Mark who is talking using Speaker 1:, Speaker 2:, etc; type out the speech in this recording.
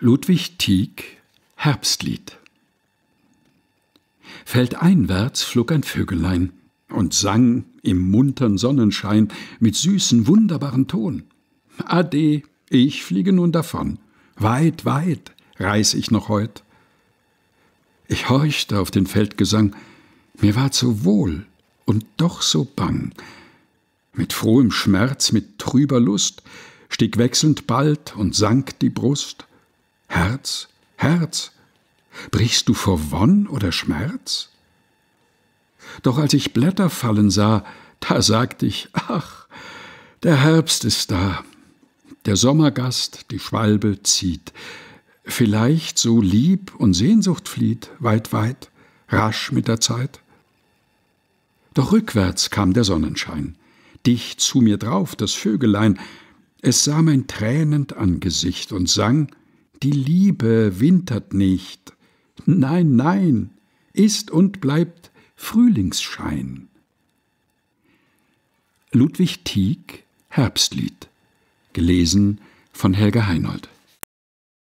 Speaker 1: Ludwig Tieck Herbstlied Feldeinwärts flog ein Vögelein und sang im muntern Sonnenschein mit süßen, wunderbaren Ton. Ade, ich fliege nun davon, weit, weit reis ich noch heut. Ich horchte auf den Feldgesang, mir ward so wohl und doch so bang. Mit frohem Schmerz, mit trüber Lust, stieg wechselnd bald und sank die Brust – Herz, Herz, brichst du vor Wonn oder Schmerz? Doch als ich Blätter fallen sah, da sagte ich, ach, der Herbst ist da, der Sommergast, die Schwalbe zieht, vielleicht so Lieb und Sehnsucht flieht, weit, weit, rasch mit der Zeit. Doch rückwärts kam der Sonnenschein, dicht zu mir drauf das Vögelein, es sah mein tränend Angesicht und sang, die Liebe wintert nicht. Nein, nein, ist und bleibt Frühlingsschein. Ludwig Tieck Herbstlied. Gelesen von Helga Heinold.